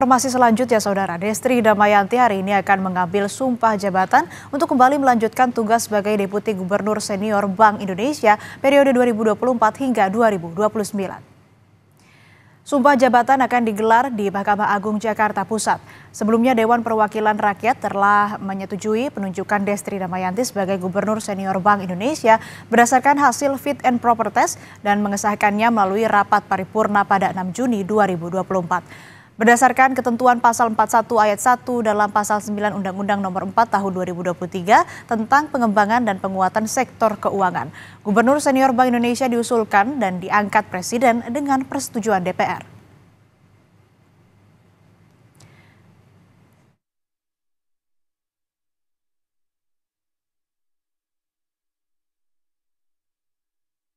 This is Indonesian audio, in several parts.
Informasi selanjutnya, Saudara Destri Damayanti hari ini akan mengambil sumpah jabatan untuk kembali melanjutkan tugas sebagai Deputi Gubernur Senior Bank Indonesia periode 2024 hingga 2029. Sumpah jabatan akan digelar di Mahkamah Agung Jakarta Pusat. Sebelumnya Dewan Perwakilan Rakyat telah menyetujui penunjukan Destri Damayanti sebagai Gubernur Senior Bank Indonesia berdasarkan hasil fit and proper test dan mengesahkannya melalui rapat paripurna pada 6 Juni 2024. Berdasarkan ketentuan pasal 41 ayat 1 dalam pasal 9 Undang-Undang Nomor 4 Tahun 2023 tentang pengembangan dan penguatan sektor keuangan, Gubernur Senior Bank Indonesia diusulkan dan diangkat presiden dengan persetujuan DPR.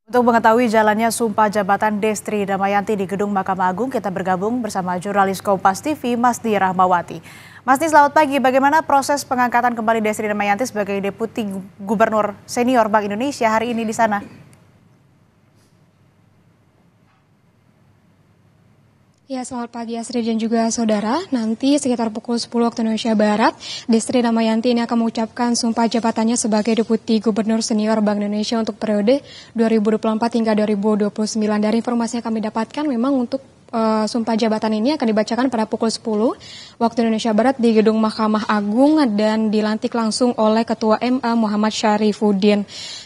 Untuk mengetahui jalannya sumpah jabatan Destri Damayanti di Gedung Mahkamah Agung, kita bergabung bersama jurnalis Kompas TV, Masdi Rahmawati. Masdi, selamat pagi. Bagaimana proses pengangkatan kembali Destri Damayanti sebagai Deputi Gubernur Senior Bank Indonesia hari ini di sana? Ya, selamat pagi Asri dan juga Saudara. Nanti sekitar pukul 10 waktu Indonesia Barat, Destri Damayanti ini akan mengucapkan sumpah jabatannya sebagai Deputi Gubernur Senior Bank Indonesia untuk periode 2024 hingga 2029. Dari informasi yang kami dapatkan memang untuk uh, sumpah jabatan ini akan dibacakan pada pukul 10 waktu Indonesia Barat di Gedung Mahkamah Agung dan dilantik langsung oleh Ketua MA Muhammad Syarifuddin.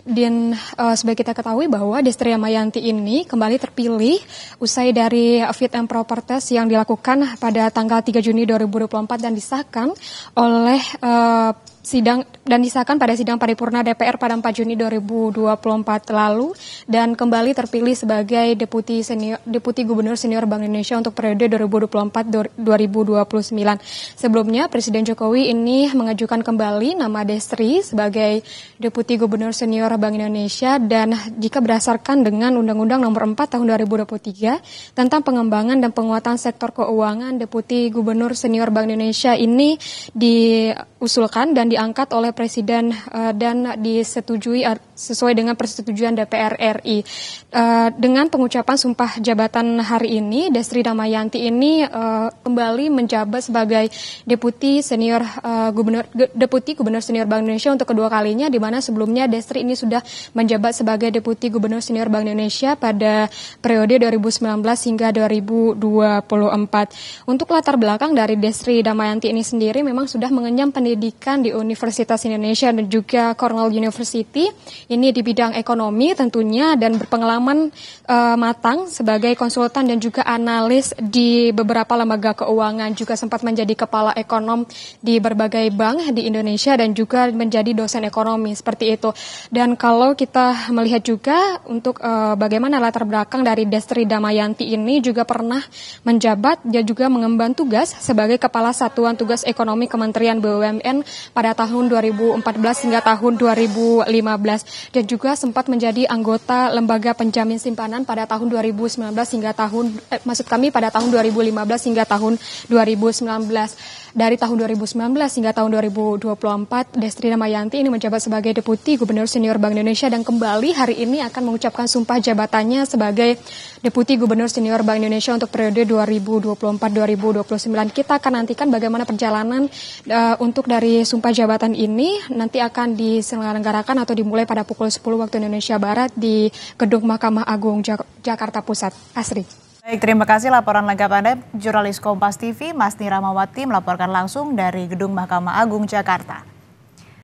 Dan uh, sebagai kita ketahui bahwa Destri Mayanti ini kembali terpilih usai dari fit and proper test yang dilakukan pada tanggal 3 Juni 2024 dan disahkan oleh uh, sidang dan disahkan pada sidang paripurna DPR pada 4 Juni 2024 lalu dan kembali terpilih sebagai deputi senior deputi gubernur senior Bank Bank Indonesia untuk periode 2024-2029. Sebelumnya Presiden Jokowi ini mengajukan kembali nama Destri sebagai Deputi Gubernur Senior Bank Indonesia dan jika berdasarkan dengan Undang-Undang Nomor 4 Tahun 2023 tentang pengembangan dan penguatan sektor keuangan Deputi Gubernur Senior Bank Indonesia ini diusulkan dan diangkat oleh Presiden eh, dan disetujui eh, sesuai dengan persetujuan DPR RI. Eh, dengan pengucapan sumpah jabatan hari ini Destri Damayanti ini uh, kembali menjabat sebagai deputi senior uh, gubernur deputi gubernur senior Bank Indonesia untuk kedua kalinya di mana sebelumnya Destri ini sudah menjabat sebagai deputi gubernur senior Bank Indonesia pada periode 2019 hingga 2024. Untuk latar belakang dari Destri Damayanti ini sendiri memang sudah mengenyam pendidikan di Universitas Indonesia dan juga Cornell University ini di bidang ekonomi tentunya dan berpengalaman uh, matang sebagai konsultan dan juga analis di beberapa lembaga keuangan, juga sempat menjadi kepala ekonom di berbagai bank di Indonesia dan juga menjadi dosen ekonomi seperti itu. Dan kalau kita melihat juga untuk uh, bagaimana latar belakang dari Destri Damayanti ini juga pernah menjabat, dan juga mengemban tugas sebagai kepala satuan tugas ekonomi Kementerian BUMN pada tahun 2014 hingga tahun 2015 dan juga sempat menjadi anggota lembaga penjamin simpanan pada tahun 2019 hingga tahun eh, Eh, maksud kami pada tahun 2015 hingga tahun 2019. Dari tahun 2019 hingga tahun 2024, Destri Damayanti ini menjabat sebagai Deputi Gubernur Senior Bank Indonesia dan kembali hari ini akan mengucapkan sumpah jabatannya sebagai Deputi Gubernur Senior Bank Indonesia untuk periode 2024-2029. Kita akan nantikan bagaimana perjalanan uh, untuk dari sumpah jabatan ini nanti akan diselenggarakan atau dimulai pada pukul 10 waktu Indonesia Barat di Gedung Mahkamah Agung Jakarta Pusat. Asri. Baik, terima kasih laporan lengkap Anda, jurnalis Kompas TV, Mas Nira Mawati, melaporkan langsung dari Gedung Mahkamah Agung, Jakarta.